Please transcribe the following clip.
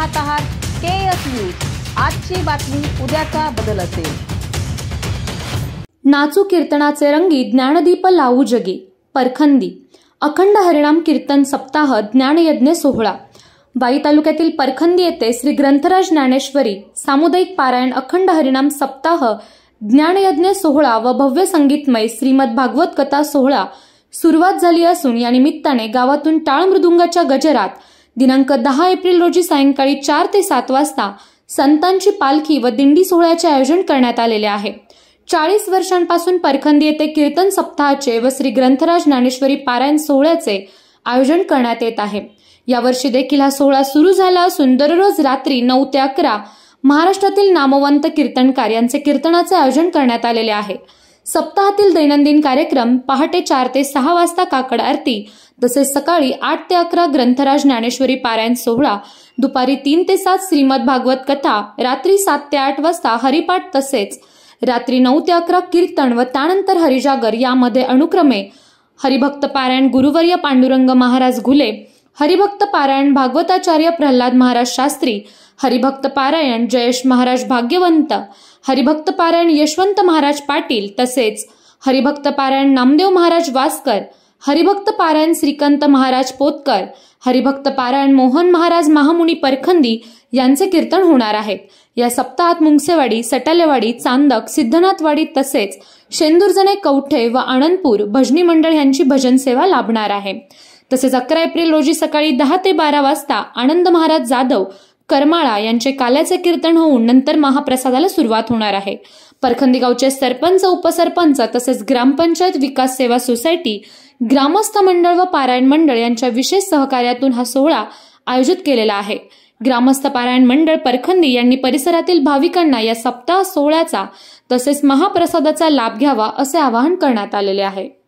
पाहत आहात के S news आजची बातमी उद्याचा बदल असेल नाचू कीर्तनाचे रंगी ज्ञानदीप लावू जगे परखंदी अखंड हरिणाम कीर्तन सप्ताह ज्ञानयज्ञ सोहळा बाई तालुक्यातील परखंदी येथे श्री ग्रंथराज ज्ञानेश्वरी सामुदायिक पारायण अखंड हरिणाम सप्ताह ज्ञानयज्ञ सोहळा व भव्य संगीतमय श्रीमद भागवत कथा सोहळा सुरुवात झाली असून या निमित्ताने गावातून टाळ मृदुंगाच्या गजरात दिनांक दहा एप्रिल रोजी सायंकाळी चार ते सात वाजता संतांची पालखी व दिंडी सोहळ्याचे आयोजन करण्यात आलेले आहे चाळीस वर्षांपासून परखंदी येथे कीर्तन सप्ताहाचे व श्री ग्रंथराज ज्ञानेश्वरी पारायण सोहळ्याचे आयोजन करण्यात येत आहे यावर्षी देखील हा सोहळा सुरू झाला असून दररोज रात्री नऊ ते अकरा महाराष्ट्रातील नामवंत कीर्तनकार यांचे कीर्तनाचे आयोजन करण्यात आलेले आहे सप्ताहातील दैनंदिन कार्यक्रम पहाटे चार ते सहा वाजता काकड आरती तसेच सकाळी आठ ते अकरा ग्रंथराज ज्ञानेश्वरी पारायण सोहळा दुपारी तीन ते सात श्रीमद भागवत कथा रात्री सात ते आठ वाजता हरिपाठ तसेच रात्री नऊ ते अकरा कीर्तन व त्यानंतर हरिजागर यामध्ये अनुक्रमे हरिभक्त पारायण गुरुवर्य पांडुरंग महाराज घुले हरिभक्त पारायण भागवताचार्य प्रल्हाद महाराज शास्त्री हरिभक्त पारायण जयेश महाराज भाग्यवंत हरिभक्त पारायण यशवंत महाराज पाटील तसेच हरिभक्त पारायण नामदेव महाराज वासकर हरिभक्त पारायण श्रीकांत महाराज पोतकर हरिभक्त पारायण मोहन महाराज महामुनी परखंदी यांचे कीर्तन होणार आहेत या सप्ताहात मुंगसेवाडी सटालेवाडी चांदक सिद्धनाथवाडी तसेच शेंदुर्जने कवठे व आनंदपूर भजनी मंडळ यांची भजन सेवा लाभणार आहे तसेच अकरा एप्रिल रोजी सकाळी दहा ते बारा वाजता आनंद महाराज जाधव करमाळा यांचे काल्याचे कीर्तन होऊन नंतर महाप्रसादाला सुरुवात होणार आहे परखंदी गावचे सरपंच उपसरपंच तसेच ग्रामपंचायत विकास सेवा सोसायटी ग्रामस्थ मंडळ व पारायण मंडळ यांच्या विशेष सहकार्यातून हा सोहळा आयोजित केलेला आहे ग्रामस्थ पारायण मंडळ परखंदी यांनी परिसरातील भाविकांना या सप्ताह सोहळ्याचा तसेच महाप्रसादाचा लाभ घ्यावा असे आवाहन करण्यात आलेले आहे